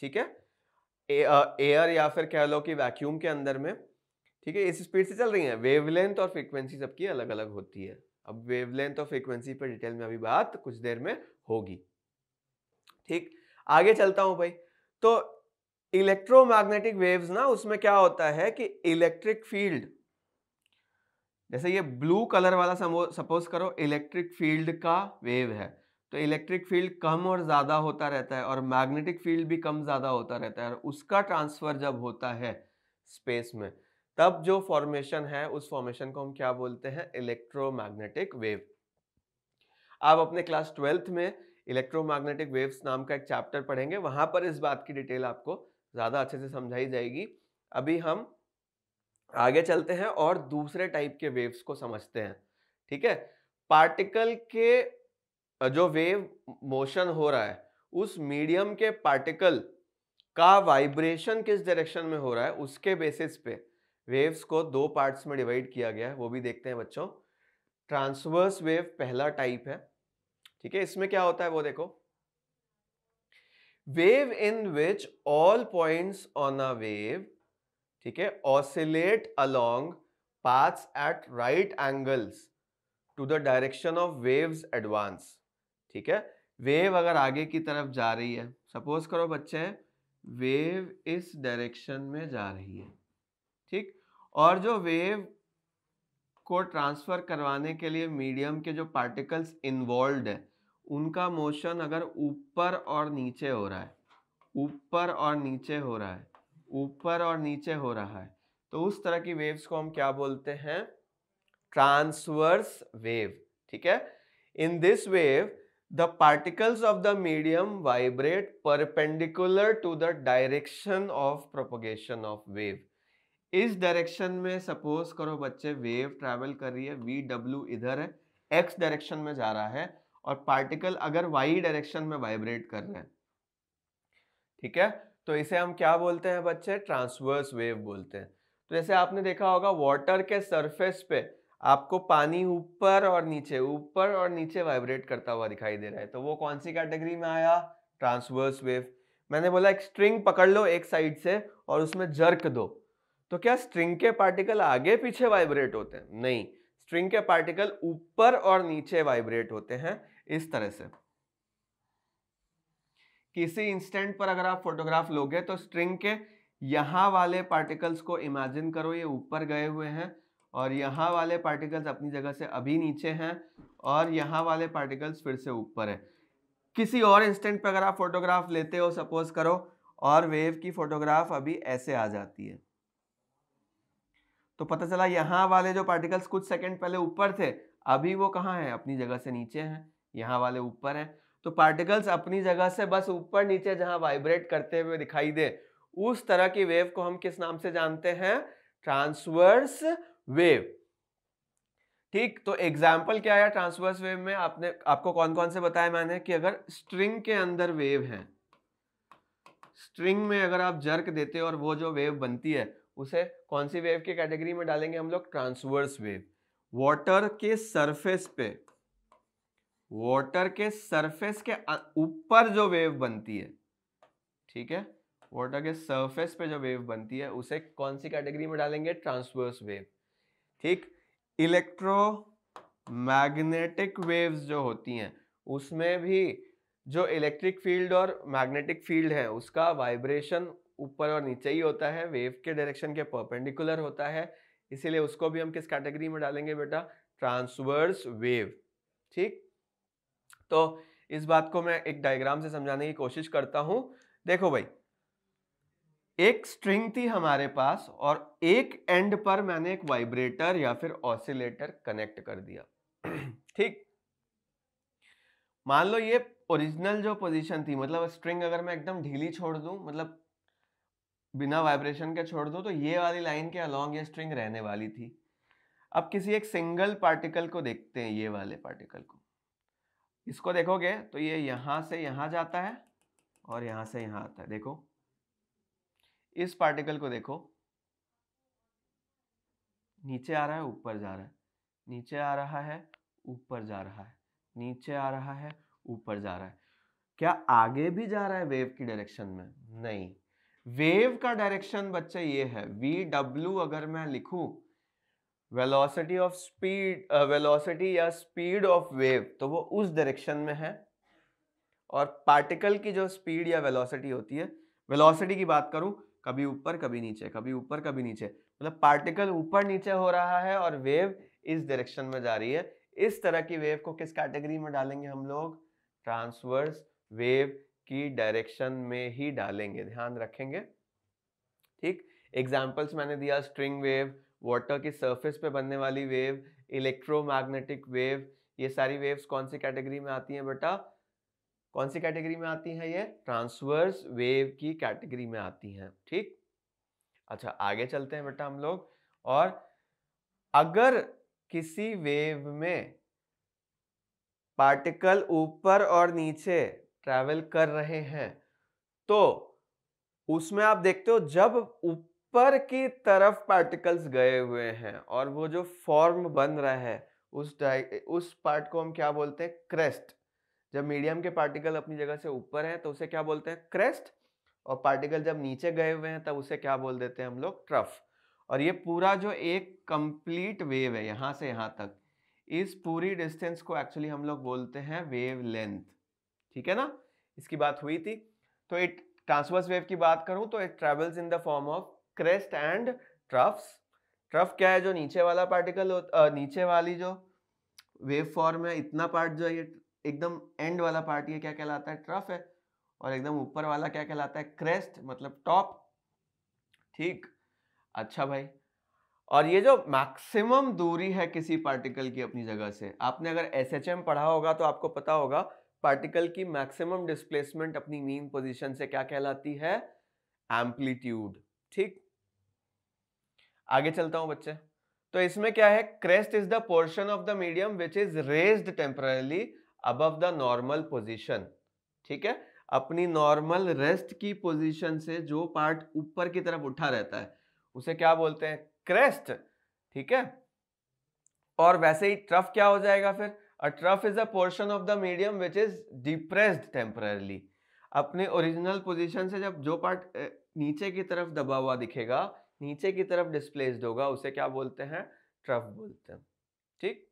ठीक है एयर या फिर कह लो कि वैक्यूम के अंदर में ठीक है इस स्पीड से चल रही है वेवलेंथ और फ्रीक्वेंसी सबकी अलग अलग होती है अब वेवलेंथ और फ्रीक्वेंसी पर डिटेल में अभी बात कुछ देर में होगी ठीक आगे चलता हूं भाई तो इलेक्ट्रोमैग्नेटिक वेव्स ना उसमें क्या होता है कि इलेक्ट्रिक फील्ड जैसे ये ब्लू कलर वाला सपोज करो इलेक्ट्रिक फील्ड का वेव है तो इलेक्ट्रिक फील्ड कम और ज़्यादा होता रहता है और मैग्नेटिक फील्ड भी कम ज़्यादा होता रहता है और उसका ट्रांसफ़र जब होता है स्पेस में तब जो फॉर्मेशन है उस फॉर्मेशन को हम क्या बोलते हैं इलेक्ट्रोमैग्नेटिक वेव आप अपने क्लास ट्वेल्थ में इलेक्ट्रोमैग्नेटिक वेव्स नाम का एक चैप्टर पढ़ेंगे वहाँ पर इस बात की डिटेल आपको ज़्यादा अच्छे से समझाई जाएगी अभी हम आगे चलते हैं और दूसरे टाइप के वेव्स को समझते हैं ठीक है पार्टिकल के जो वेव मोशन हो रहा है उस मीडियम के पार्टिकल का वाइब्रेशन किस डायरेक्शन में हो रहा है उसके बेसिस पे वेव्स को दो पार्ट्स में डिवाइड किया गया है वो भी देखते हैं बच्चों ट्रांसवर्स वेव पहला टाइप है ठीक है इसमें क्या होता है वो देखो wave in which all points on a wave ठीक है oscillate along paths at right angles to the direction of waves advance ठीक है वेव अगर आगे की तरफ जा रही है सपोज करो बच्चे वेव इस डायरेक्शन में जा रही है ठीक और जो वेव को ट्रांसफ़र करवाने के लिए मीडियम के जो पार्टिकल्स इन्वॉल्व है उनका मोशन अगर ऊपर और नीचे हो रहा है ऊपर और नीचे हो रहा है ऊपर और नीचे हो रहा है तो उस तरह की वेव्स को हम क्या बोलते हैं ट्रांसवर्स वेव ठीक है in this wave The particles of the medium vibrate perpendicular to the direction of propagation of wave. इस डायरेक्शन में सपोज करो बच्चे वेव ट्रैवल कर रही है वी डब्ल्यू इधर है एक्स डायरेक्शन में जा रहा है और पार्टिकल अगर वाई डायरेक्शन में वाइब्रेट कर रहे हैं ठीक है तो इसे हम क्या बोलते हैं बच्चे ट्रांसवर्स वेव बोलते हैं तो जैसे आपने देखा होगा वाटर के सरफेस पे आपको पानी ऊपर और नीचे ऊपर और नीचे वाइब्रेट करता हुआ दिखाई दे रहा है तो वो कौन सी कैटेगरी में आया ट्रांसवर्स वेव मैंने बोला एक स्ट्रिंग पकड़ लो एक साइड से और उसमें जर्क दो तो क्या स्ट्रिंग के पार्टिकल आगे पीछे वाइब्रेट होते हैं नहीं स्ट्रिंग के पार्टिकल ऊपर और नीचे वाइब्रेट होते हैं इस तरह से किसी इंस्टेंट पर अगर आप फोटोग्राफ लोगे तो स्ट्रिंग के यहां वाले पार्टिकल्स को इमेजिन करो ये ऊपर गए हुए हैं और यहाँ वाले पार्टिकल्स अपनी जगह से अभी नीचे हैं और यहाँ वाले पार्टिकल्स फिर से ऊपर है किसी और इंस्टेंट पर अगर आप फोटोग्राफ लेते हो सपोज करो और वेव की फोटोग्राफ अभी ऐसे आ जाती है तो पता चला यहाँ वाले जो पार्टिकल्स कुछ सेकंड पहले ऊपर थे अभी वो कहाँ हैं अपनी जगह से नीचे हैं यहाँ वाले ऊपर हैं तो पार्टिकल्स अपनी जगह से बस ऊपर नीचे जहाँ वाइब्रेट करते हुए दिखाई दे उस तरह की वेव को हम किस नाम से जानते हैं ट्रांसवर्स वेव ठीक तो एग्जाम्पल क्या है ट्रांसवर्स वेव में आपने आपको कौन कौन से बताया मैंने कि अगर स्ट्रिंग के अंदर वेव है स्ट्रिंग में अगर आप जर्क देते हो और वो जो वेव बनती है उसे कौन सी वेव की कैटेगरी में डालेंगे हम लोग ट्रांसवर्स वेव वाटर के सरफेस पे वाटर के सरफेस के ऊपर जो वेव बनती है ठीक है वाटर के सरफेस पे जो वेव बनती है उसे कौन सी कैटेगरी में डालेंगे ट्रांसवर्स वेव ठीक इलेक्ट्रोमैग्नेटिक वेव्स जो होती हैं उसमें भी जो इलेक्ट्रिक फील्ड और मैग्नेटिक फील्ड है उसका वाइब्रेशन ऊपर और नीचे ही होता है वेव के डायरेक्शन के परपेंडिकुलर होता है इसीलिए उसको भी हम किस कैटेगरी में डालेंगे बेटा ट्रांसवर्स वेव ठीक तो इस बात को मैं एक डायग्राम से समझाने की कोशिश करता हूँ देखो भाई एक स्ट्रिंग थी हमारे पास और एक एंड पर मैंने एक वाइब्रेटर या फिर ऑसिलेटर कनेक्ट कर दिया ठीक मान लो ये ओरिजिनल जो पोजीशन थी मतलब स्ट्रिंग अगर मैं एकदम ढीली छोड़ दूं मतलब बिना वाइब्रेशन के छोड़ दूं तो ये वाली लाइन के अलोंग ये स्ट्रिंग रहने वाली थी अब किसी एक सिंगल पार्टिकल को देखते हैं ये वाले पार्टिकल को इसको देखोगे तो ये यहां से यहां जाता है और यहां से यहां आता है देखो इस पार्टिकल को देखो नीचे आ रहा है ऊपर जा रहा है नीचे आ रहा है ऊपर जा रहा है नीचे आ रहा है ऊपर जा रहा है क्या आगे भी जा रहा है वेव की डायरेक्शन में नहीं वेव का डायरेक्शन बच्चे ये है वी डब्ल्यू अगर मैं लिखू वेलोसिटी ऑफ स्पीड वेलोसिटी या स्पीड ऑफ वेव तो वो उस डायरेक्शन में है और पार्टिकल की जो स्पीड या वेलोसिटी होती है वेलोसिटी की बात करूं कभी ऊपर कभी नीचे कभी ऊपर कभी नीचे मतलब पार्टिकल ऊपर नीचे हो रहा है और वेव इस डायरेक्शन में जा रही है इस तरह की वेव को किस कैटेगरी में डालेंगे हम लोग ट्रांसवर्स वेव की डायरेक्शन में ही डालेंगे ध्यान रखेंगे ठीक एग्जाम्पल्स मैंने दिया स्ट्रिंग वेव वाटर की सरफेस पे बनने वाली वेव इलेक्ट्रोमैग्नेटिक वेव ये सारी वेव्स कौन सी कैटेगरी में आती हैं बेटा कौन सी कैटेगरी में आती हैं ये ट्रांसवर्स वेव की कैटेगरी में आती हैं ठीक अच्छा आगे चलते हैं बेटा हम लोग और अगर किसी वेव में पार्टिकल ऊपर और नीचे ट्रैवल कर रहे हैं तो उसमें आप देखते हो जब ऊपर की तरफ पार्टिकल्स गए हुए हैं और वो जो फॉर्म बन रहा है उस उस पार्ट को हम क्या बोलते हैं क्रेस्ट जब मीडियम के पार्टिकल अपनी जगह से ऊपर है तो उसे क्या बोलते हैं क्रेस्ट और पार्टिकल जब नीचे गए हुए हैं तब उसे क्या बोल देते हैं हम लोग ट्रफ और ये पूरा जो एक कंप्लीट वेव है यहाँ से यहाँ तक इस पूरी डिस्टेंस को एक्चुअली हम लोग बोलते हैं वेव लेंथ ठीक है ना इसकी बात हुई थी तो इट ट्रांसवर्स वेव की बात करूं तो it travels in the form of crest and troughs trough क्या है जो नीचे वाला पार्टिकल नीचे वाली जो वेव फॉर्म है इतना पार्ट जो है ये एकदम एंड वाला पार्ट ये क्या कहलाता है ट्रफ है और एकदम ऊपर वाला क्या कहलाता है क्रेस्ट मतलब टॉप ठीक अच्छा भाई और ये जो मैक्सिमम दूरी है किसी पार्टिकल की अपनी जगह से आपने अगर एस पढ़ा होगा तो आपको पता होगा पार्टिकल की मैक्सिमम डिस्प्लेसमेंट अपनी मीन पोजीशन से क्या कहलाती है एम्पलीट्यूड ठीक आगे चलता हूं बच्चे तो इसमें क्या है crest is the portion of the medium which is raised temporarily above the normal position ठीक है अपनी नॉर्मल रेस्ट की पोजिशन से जो पार्ट ऊपर की तरफ उठा रहता है उसे क्या बोलते हैं क्रेस्ट ठीक है और वैसे ही ट्रफ क्या हो जाएगा फिर a trough is a portion of the medium which is depressed temporarily अपने ओरिजिनल पोजिशन से जब जो पार्ट नीचे की तरफ दबा हुआ दिखेगा नीचे की तरफ डिस्प्लेस्ड होगा उसे क्या बोलते हैं ट्रफ बोलते हैं ठीक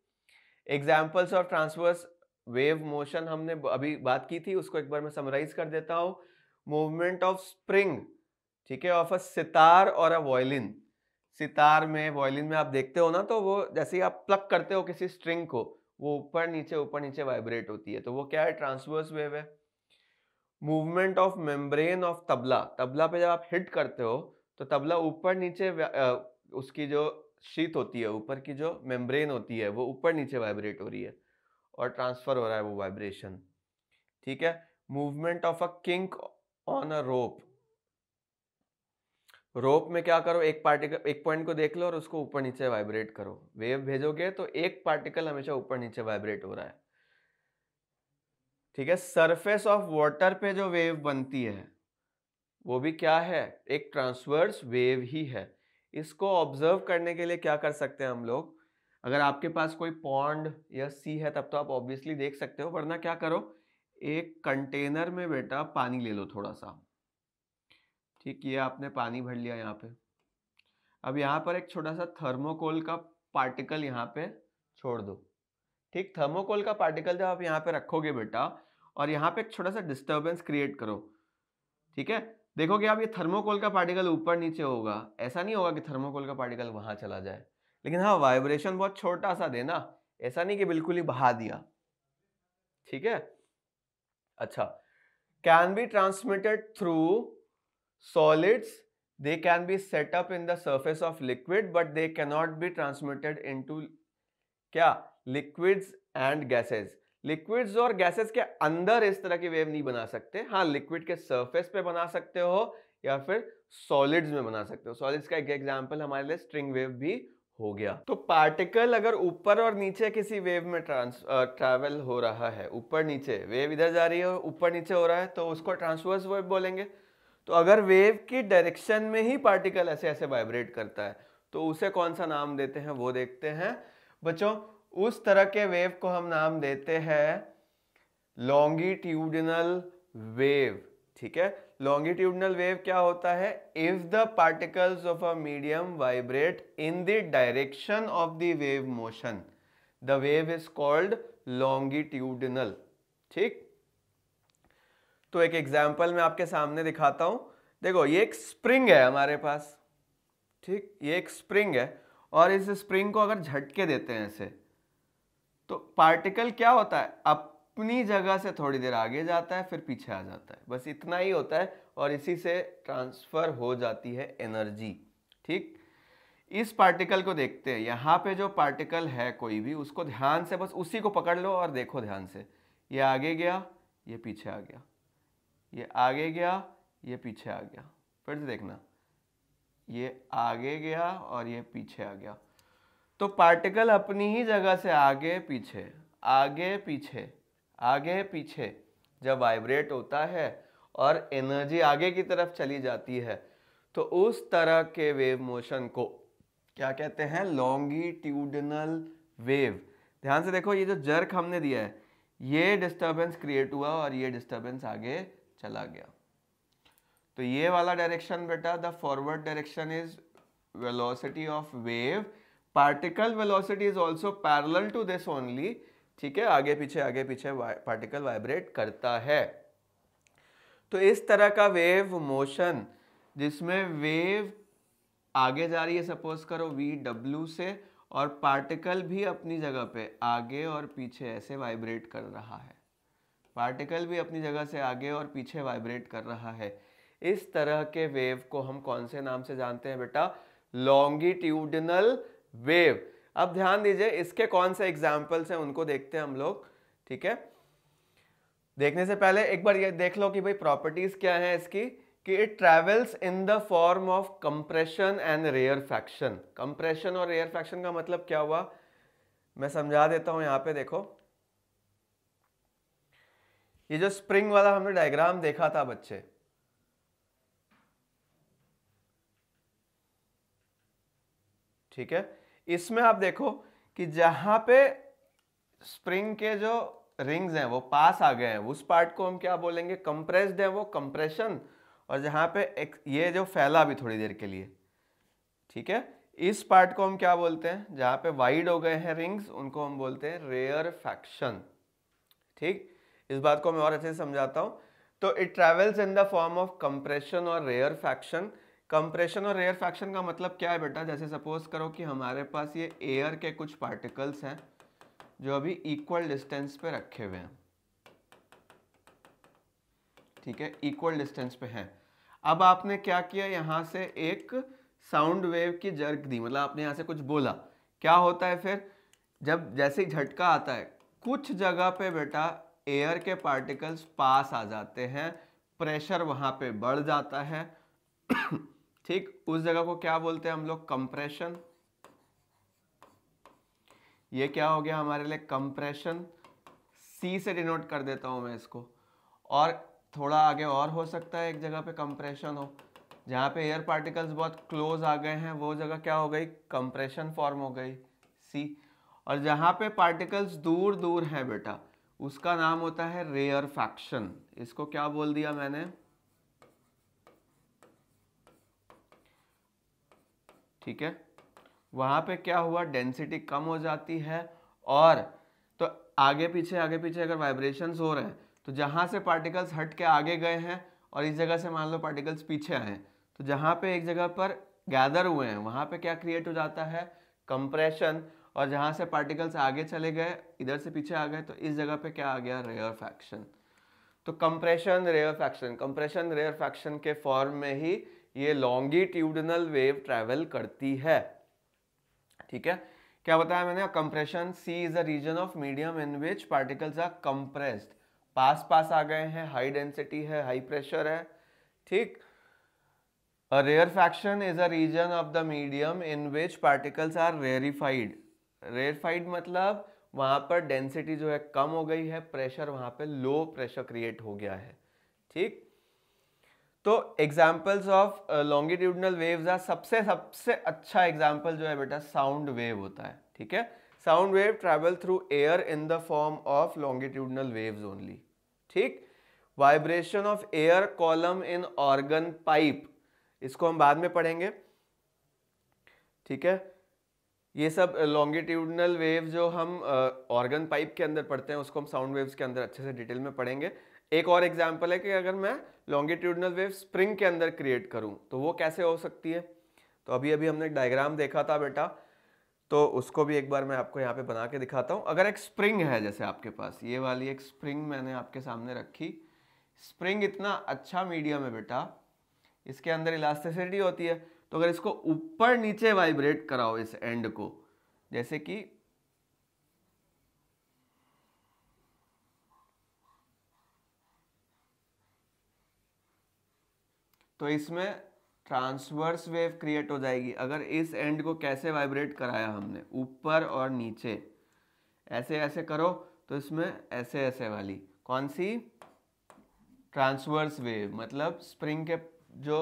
examples of transverse wave motion हमने अभी बात की थी उसको एक बार मैं समराइज कर देता हूँ मूवमेंट ऑफ स्प्रिंग ठीक है ऑफ अ सितार और अ वॉयलिन सितार में वॉयलिन में आप देखते हो ना तो वो जैसे ही आप प्लग करते हो किसी स्ट्रिंग को वो ऊपर नीचे ऊपर नीचे वाइब्रेट होती है तो वो क्या है ट्रांसवर्स वेव है movement of membrane of tabla tabla पे जब आप हिट करते हो तो तबला ऊपर नीचे उसकी जो शीत होती है ऊपर की जो मेम्ब्रेन होती है वो ऊपर नीचे वाइब्रेट हो रही है और ट्रांसफर हो रहा है वो वाइब्रेशन ठीक है movement of a kink on a rope rope में क्या करो एक पार्टिकल एक पॉइंट को देख लो और उसको ऊपर नीचे वाइब्रेट करो वेव भेजोगे तो एक पार्टिकल हमेशा ऊपर नीचे वाइब्रेट हो रहा है ठीक है सरफेस ऑफ वाटर पे जो वेव बनती है वो भी क्या है एक ट्रांसवर्स वेव ही है इसको ऑब्जर्व करने के लिए क्या कर सकते हैं हम लोग अगर आपके पास कोई पॉन्ड या सी है तब तो आप ऑब्वियसली देख सकते हो वरना क्या करो एक कंटेनर में बेटा पानी ले लो थोड़ा सा ठीक ये आपने पानी भर लिया यहाँ पे अब यहाँ पर एक छोटा सा थर्मोकोल का पार्टिकल यहाँ पे छोड़ दो ठीक थर्मोकोल का पार्टिकल जब आप यहाँ पे रखोगे बेटा और यहाँ पे एक छोटा सा डिस्टर्बेंस क्रिएट करो ठीक है देखोगे आप ये थर्मोकोल का पार्टिकल ऊपर नीचे होगा ऐसा नहीं होगा कि थर्मोकोल का पार्टिकल वहाँ चला जाए लेकिन हाँ वाइब्रेशन बहुत छोटा सा देना ऐसा नहीं कि बिल्कुल ही बहा दिया ठीक है अच्छा can be transmitted through solids they can be set up in the surface of liquid but they cannot be transmitted into क्या लिक्विड्स एंड गैसेज लिक्विड्स और गैसेज के अंदर इस तरह की वेव नहीं बना सकते हाँ लिक्विड के सर्फेस पे बना सकते हो या फिर सॉलिड्स में बना सकते हो सॉलिड्स का एक एग्जाम्पल हमारे लिए स्ट्रिंग वेव भी हो गया तो पार्टिकल अगर ऊपर और नीचे किसी वेव में ट्रांस ट्रैवल हो रहा है ऊपर नीचे वेव इधर जा रही है और ऊपर नीचे हो रहा है तो उसको ट्रांसवर्स वेव बोलेंगे तो अगर वेव की डायरेक्शन में ही पार्टिकल ऐसे ऐसे वाइब्रेट करता है तो उसे कौन सा नाम देते हैं वो देखते हैं बच्चों उस तरह के वेव को हम नाम देते हैं लॉन्गिट्यूडनल वेव ठीक है लॉन्गिट्यूडनल वेव क्या होता है if the particles of a medium vibrate in the direction of the wave motion the wave is called longitudinal ठीक तो एक एग्जाम्पल मैं आपके सामने दिखाता हूं देखो ये एक स्प्रिंग है हमारे पास ठीक ये एक स्प्रिंग है और इस स्प्रिंग को अगर झटके देते हैं इसे तो पार्टिकल क्या होता है अप अपनी जगह से थोड़ी देर आगे जाता है फिर पीछे आ जाता है बस इतना ही होता है और इसी से ट्रांसफ़र हो जाती है एनर्जी ठीक इस पार्टिकल को देखते हैं यहाँ पे जो पार्टिकल है कोई भी उसको ध्यान से बस उसी को पकड़ लो और देखो ध्यान से ये आगे गया ये पीछे आ गया ये आगे गया ये पीछे आ गया फिर से देखना ये आगे गया और ये पीछे आ गया तो पार्टिकल अपनी ही जगह से आगे पीछे आगे पीछे आगे पीछे जब वाइब्रेट होता है और एनर्जी आगे की तरफ चली जाती है तो उस तरह के वेव मोशन को क्या कहते हैं लॉन्गिट्यूडनल वेव ध्यान से देखो ये जो जर्क हमने दिया है ये डिस्टरबेंस क्रिएट हुआ और ये डिस्टरबेंस आगे चला गया तो ये वाला डायरेक्शन बेटा the forward direction is velocity of wave particle velocity is also parallel to this only ठीक है आगे पीछे आगे पीछे पार्टिकल वाइब्रेट करता है तो इस तरह का वेव मोशन जिसमें वेव आगे जा रही है सपोज करो वी डब्ल्यू से और पार्टिकल भी अपनी जगह पे आगे और पीछे ऐसे वाइब्रेट कर रहा है पार्टिकल भी अपनी जगह से आगे और पीछे वाइब्रेट कर रहा है इस तरह के वेव को हम कौन से नाम से जानते हैं बेटा लॉन्गिट्यूडनल वेव अब ध्यान दीजिए इसके कौन से एग्जाम्पल्स हैं उनको देखते हैं हम लोग ठीक है देखने से पहले एक बार ये देख लो कि भाई प्रॉपर्टीज क्या है इसकी कि it travels in the form of compression and rarefaction compression और रेयर फैक्शन का मतलब क्या हुआ मैं समझा देता हूं यहां पे देखो ये जो स्प्रिंग वाला हमने डायग्राम देखा था बच्चे ठीक है इसमें आप देखो कि जहां पे स्प्रिंग के जो रिंग्स हैं वो पास आ गए हैं उस पार्ट को हम क्या बोलेंगे कंप्रेस्ड है वो कंप्रेशन और जहां पे एक ये जो फैला भी थोड़ी देर के लिए ठीक है इस पार्ट को हम क्या बोलते हैं जहां पे वाइड हो गए हैं रिंग्स उनको हम बोलते हैं रेयर फैक्शन ठीक इस बात को मैं और अच्छे से समझाता हूं तो it travels in the form of compression और रेयर फैक्शन कंप्रेशन और रेयर फैक्शन का मतलब क्या है बेटा जैसे सपोज करो कि हमारे पास ये एयर के कुछ पार्टिकल्स हैं जो अभी इक्वल डिस्टेंस पे रखे हुए हैं ठीक है इक्वल डिस्टेंस पे हैं अब आपने क्या किया यहां से एक साउंड वेव की जर्क दी मतलब आपने यहां से कुछ बोला क्या होता है फिर जब जैसे ही झटका आता है कुछ जगह पे बेटा एयर के पार्टिकल्स पास आ जाते हैं प्रेशर वहां पे बढ़ जाता है ठीक उस जगह को क्या बोलते हैं हम लोग कंप्रेशन ये क्या हो गया हमारे लिए कंप्रेशन सी से डिनोट कर देता हूं मैं इसको और थोड़ा आगे और हो सकता है एक जगह पे कंप्रेशन हो जहां पे एयर पार्टिकल्स बहुत क्लोज आ गए हैं वो जगह क्या हो गई कंप्रेशन फॉर्म हो गई सी और जहां पे पार्टिकल्स दूर दूर हैं बेटा उसका नाम होता है रेयर फैक्शन इसको क्या बोल दिया मैंने ठीक है वहाँ पे क्या हुआ डेंसिटी कम हो जाती है और तो आगे पीछे आगे पीछे अगर वाइब्रेशंस हो रहे हैं तो जहाँ से पार्टिकल्स हट के आगे गए हैं और इस जगह से मान लो पार्टिकल्स पीछे आए तो जहाँ पे एक जगह पर गैदर हुए हैं वहाँ पे क्या क्रिएट हो जाता है कंप्रेशन और जहाँ से पार्टिकल्स आगे चले गए इधर से पीछे आ गए तो इस जगह पे क्या आ गया रेयर फैक्शन तो compression rarefaction compression rarefaction के फॉर्म में ही ये लॉन्गिट्यूडनल वेव ट्रेवल करती है ठीक है क्या बताया मैंने compression C is a region of medium in which particles are compressed पास पास आ गए हैं हाई डेंसिटी है हाई प्रेशर है ठीक rarefaction is a region of the medium in which particles are rarefied rarefied मतलब वहां पर डेंसिटी जो है कम हो गई है प्रेशर वहां पे लो प्रेशर क्रिएट हो गया है ठीक तो एग्जाम्पल्स ऑफ लॉन्गिट्यूडनल वेव्स सबसे सबसे अच्छा एग्जाम्पल जो है बेटा साउंड वेव होता है ठीक है sound wave travel through air in the form of longitudinal waves only ठीक vibration of air column in organ pipe इसको हम बाद में पढ़ेंगे ठीक है ये सब लॉन्गिट्यूडनल uh, वेव जो हम ऑर्गन uh, पाइप के अंदर पढ़ते हैं उसको हम साउंड वेव्स के अंदर अच्छे से डिटेल में पढ़ेंगे एक और एग्जाम्पल है कि अगर मैं लॉन्गिट्यूडनल वेव स्प्रिंग के अंदर क्रिएट करूँ तो वो कैसे हो सकती है तो अभी अभी हमने एक डायग्राम देखा था बेटा तो उसको भी एक बार मैं आपको यहाँ पे बना के दिखाता हूँ अगर एक स्प्रिंग है जैसे आपके पास ये वाली एक स्प्रिंग मैंने आपके सामने रखी स्प्रिंग इतना अच्छा मीडियम है बेटा इसके अंदर इलास्टिसिटी होती है तो अगर इसको ऊपर नीचे वाइब्रेट कराओ इस एंड को जैसे कि तो इसमें ट्रांसवर्स वेव क्रिएट हो जाएगी अगर इस एंड को कैसे वाइब्रेट कराया हमने ऊपर और नीचे ऐसे ऐसे करो तो इसमें ऐसे ऐसे वाली कौन सी ट्रांसवर्स वेव मतलब स्प्रिंग के जो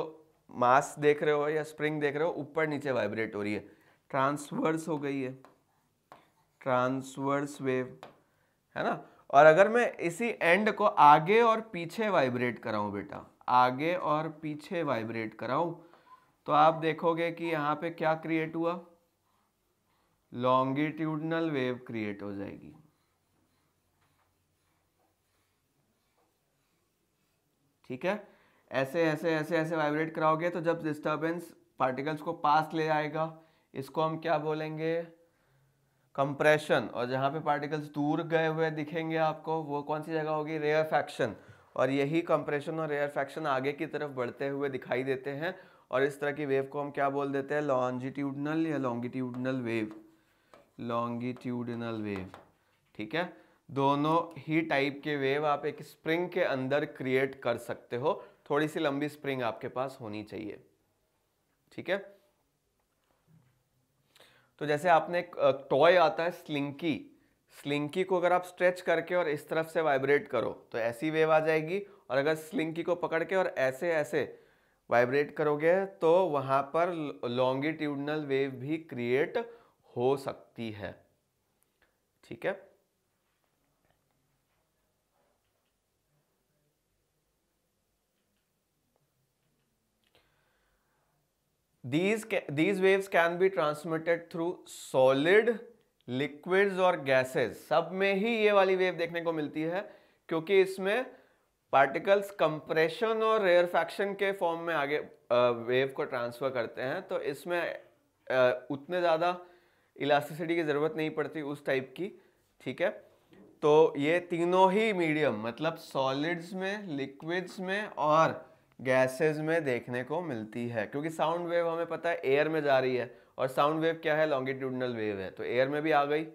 मास देख रहे हो या स्प्रिंग देख रहे हो ऊपर नीचे वाइब्रेट हो रही है ट्रांसवर्स हो गई है ट्रांसवर्स वेव है ना और अगर मैं इसी एंड को आगे और पीछे वाइब्रेट कराऊं बेटा आगे और पीछे वाइब्रेट कराऊं तो आप देखोगे कि यहाँ पे क्या क्रिएट हुआ लॉन्गिट्यूडनल वेव क्रिएट हो जाएगी ठीक है ऐसे ऐसे ऐसे ऐसे वाइब्रेट कराओगे तो जब डिस्टर्बेंस पार्टिकल्स को पास ले आएगा इसको हम क्या बोलेंगे कंप्रेशन और जहां पे पार्टिकल्स दूर गए हुए दिखेंगे आपको वो कौन सी जगह होगी रेयर फैक्शन और यही कंप्रेशन और एयर फैक्शन आगे की तरफ बढ़ते हुए दिखाई देते हैं और इस तरह की वेव को हम क्या बोल देते हैं लॉन्जिट्यूडनल या लॉन्गिट्यूडनल वेव लॉन्गिट्यूडनल वेव ठीक है दोनों ही टाइप के वेव आप एक स्प्रिंग के अंदर क्रिएट कर सकते हो थोड़ी सी लंबी स्प्रिंग आपके पास होनी चाहिए ठीक है तो जैसे आपने एक टॉय आता है स्लिंकी स्लिंकी को अगर आप स्ट्रेच करके और इस तरफ से वाइब्रेट करो तो ऐसी वेव आ जाएगी और अगर स्लिंकी को पकड़ के और ऐसे ऐसे वाइब्रेट करोगे तो वहाँ पर लॉन्गिट्यूडनल वेव भी क्रिएट हो सकती है ठीक है these these waves can be transmitted through solid liquids और गैसेस सब में ही ये वाली वेव देखने को मिलती है क्योंकि इसमें पार्टिकल्स कंप्रेशन और रेयरफैक्शन के फॉर्म में आगे वेव को ट्रांसफ़र करते हैं तो इसमें उतने ज़्यादा इलास्टिसिटी की ज़रूरत नहीं पड़ती उस टाइप की ठीक है तो ये तीनों ही मीडियम मतलब सॉलिड्स में लिक्विड्स में और गैसेस में देखने को मिलती है क्योंकि साउंड वेव हमें पता है एयर में जा रही है और साउंड वेव क्या है लॉन्गिट्यूडनल वेव है तो एयर में भी आ गई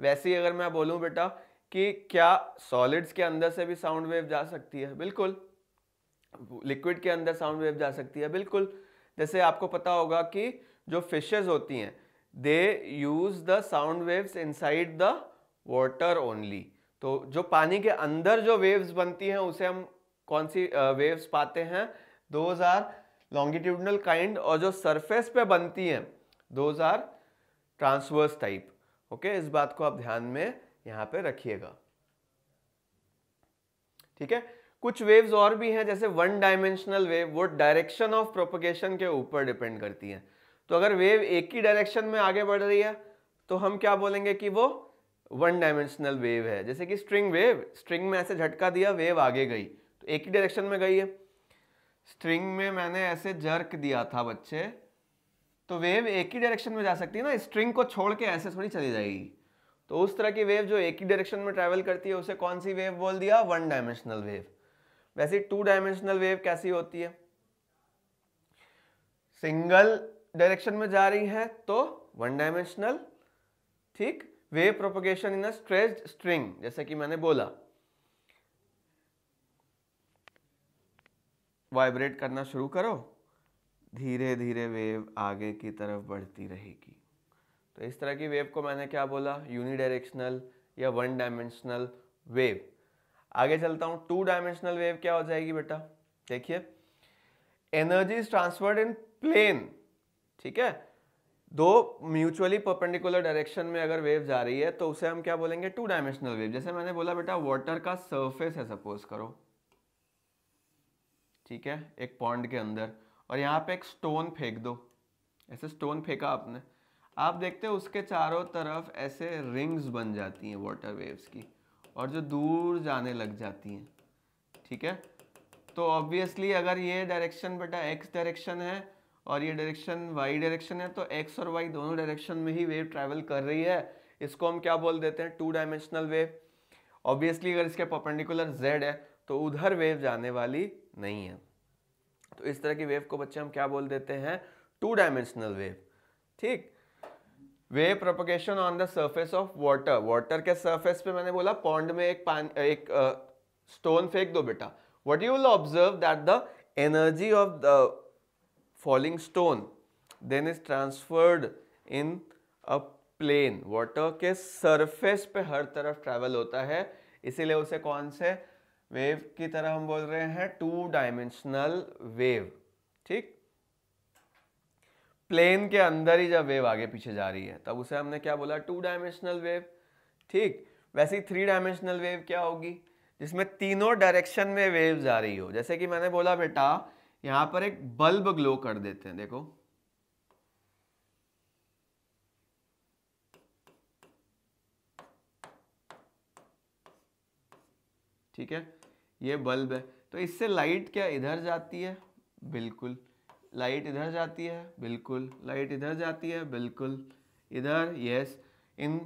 वैसे ही अगर मैं बोलूं बेटा कि क्या सॉलिड्स के अंदर से भी साउंड वेव जा सकती है बिल्कुल लिक्विड के अंदर साउंड वेव जा सकती है बिल्कुल जैसे आपको पता होगा कि जो फिशेज होती हैं they use the sound waves inside the water only तो जो पानी के अंदर जो वेव्स बनती हैं उसे हम कौन सी वेव्स पाते हैं दोज आर लॉन्गिट्यूडनल काइंड और जो सरफेस पे बनती हैं those are transverse type okay इस बात को आप ध्यान में यहां पे रखिएगा ठीक है कुछ वेव्स और भी हैं जैसे वन डायमेंशनल वेव वो डायरेक्शन ऑफ प्रोपोगेशन के ऊपर डिपेंड करती हैं तो अगर वेव एक ही डायरेक्शन में आगे बढ़ रही है तो हम क्या बोलेंगे कि वो वन डायमेंशनल वेव है जैसे कि स्ट्रिंग वेव स्ट्रिंग में ऐसे झटका दिया वेव आगे गई तो एक ही डायरेक्शन में गई है स्ट्रिंग में मैंने ऐसे जर्क दिया था बच्चे तो वेव एक ही डायरेक्शन में जा सकती है ना स्ट्रिंग को छोड़ के ऐसे थोड़ी चली जाएगी तो उस तरह की वेव जो एक ही डायरेक्शन में ट्रैवल करती है उसे कौन सी वेव बोल दिया वन डायमेंशनल वेव वैसे टू डायमेंशनल वेव कैसी होती है सिंगल डायरेक्शन में जा रही है तो वन डायमेंशनल ठीक wave propagation in a stressed string जैसे कि मैंने बोला वाइब्रेट करना शुरू करो धीरे धीरे वेव आगे की तरफ बढ़ती रहेगी तो इस तरह की वेव को मैंने क्या बोला यूनिडायरेक्शनल या वन डायमेंशनल वेव आगे चलता हूँ टू डायमेंशनल वेव क्या हो जाएगी बेटा देखिए एनर्जी ट्रांसफर्ड इन प्लेन ठीक है दो म्यूचुअली परपेंडिकुलर डायरेक्शन में अगर वेव जा रही है तो उसे हम क्या बोलेंगे टू डायमेंशनल वेव जैसे मैंने बोला बेटा वाटर का सरफेस है सपोज करो ठीक है एक पॉन्ड के अंदर और यहाँ पे एक स्टोन फेंक दो ऐसे स्टोन फेंका आपने आप देखते हो उसके चारों तरफ ऐसे रिंग्स बन जाती हैं वाटर वेव्स की और जो दूर जाने लग जाती हैं ठीक है तो ऑब्वियसली अगर ये डायरेक्शन बेटा एक्स डायरेक्शन है और ये डायरेक्शन वाई डायरेक्शन है तो एक्स और वाई दोनों डायरेक्शन में ही वेव ट्रैवल कर रही है इसको हम क्या बोल देते हैं टू डायमेंशनल वेव ऑब्वियसली अगर इसके परपेंडिकुलर जेड है तो उधर वेव जाने वाली नहीं है तो इस तरह की वेव को बच्चे हम क्या बोल देते हैं टू डायमेंशनल वेव ठीक wave propagation on the surface of water water के सर्फेस पे मैंने बोला पॉन्ड में एक पान एक स्टोन uh, फेंक दो बेटा what you will observe that the energy of the falling stone then is transferred in a plane water के सरफेस पे हर तरफ ट्रैवल होता है इसीलिए उसे कौन से वेव की तरह हम बोल रहे हैं टू डायमेंशनल वेव ठीक प्लेन के अंदर ही जब वेव आगे पीछे जा रही है तब उसे हमने क्या बोला टू डायमेंशनल वेव ठीक वैसे ही थ्री डायमेंशनल वेव क्या होगी जिसमें तीनों डायरेक्शन में वेव जा रही हो जैसे कि मैंने बोला बेटा यहां पर एक बल्ब ग्लो कर देते हैं देखो ठीक है ये बल्ब है तो इससे लाइट क्या इधर जाती है बिल्कुल लाइट इधर जाती है बिल्कुल लाइट इधर जाती है बिल्कुल इधर यस इन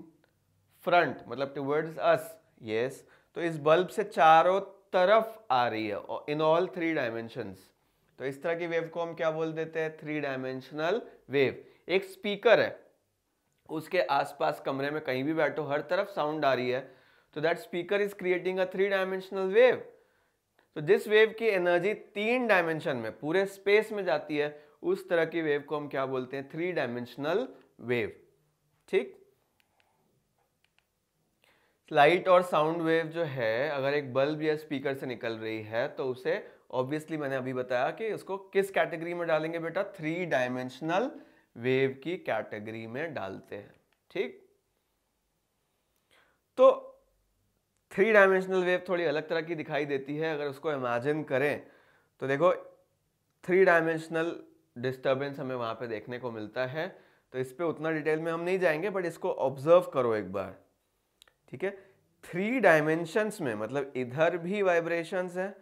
फ्रंट मतलब टूवर्ड्स अस यस तो इस बल्ब से चारों तरफ आ रही है इन ऑल थ्री डायमेंशंस तो इस तरह की वेव को हम क्या बोल देते हैं थ्री डायमेंशनल वेव एक स्पीकर है उसके आसपास कमरे में कहीं भी बैठो हर तरफ साउंड आ रही है तो that speaker is creating a three dimensional wave तो जिस वेव की एनर्जी तीन डायमेंशन में पूरे स्पेस में जाती है उस तरह की वेव को हम क्या बोलते हैं थ्री डायमेंशनल वेव ठीक लाइट और साउंड वेव जो है अगर एक बल्ब या स्पीकर से निकल रही है तो उसे ऑब्वियसली मैंने अभी बताया कि उसको किस कैटेगरी में डालेंगे बेटा थ्री डायमेंशनल वेव की कैटेगरी में डालते हैं ठीक तो थ्री डायमेंशनल वेव थोड़ी अलग तरह की दिखाई देती है अगर उसको इमेजिन करें तो देखो थ्री डायमेंशनल डिस्टर्बेंस हमें वहाँ पे देखने को मिलता है तो इस पर उतना डिटेल में हम नहीं जाएंगे बट इसको ऑब्जर्व करो एक बार ठीक है थ्री डायमेंशंस में मतलब इधर भी वाइब्रेशंस हैं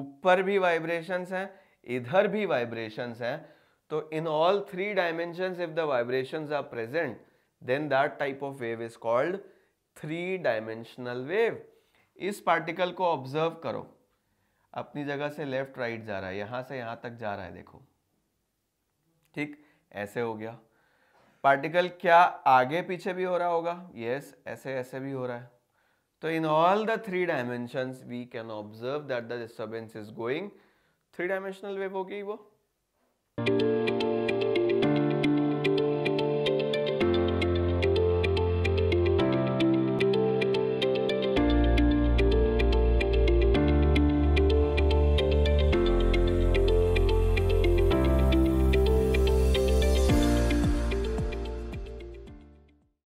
ऊपर भी वाइब्रेशंस हैं इधर भी वाइब्रेशंस हैं तो in all three dimensions if the vibrations are present then that type of wave is called three dimensional wave इस पार्टिकल को ऑब्जर्व करो अपनी जगह से लेफ्ट राइट जा रहा है यहां से यहां तक जा रहा है देखो ठीक ऐसे हो गया पार्टिकल क्या आगे पीछे भी हो रहा होगा यस yes, ऐसे ऐसे भी हो रहा है तो in all the three dimensions we can observe that the disturbance is going three dimensional wave होगी वो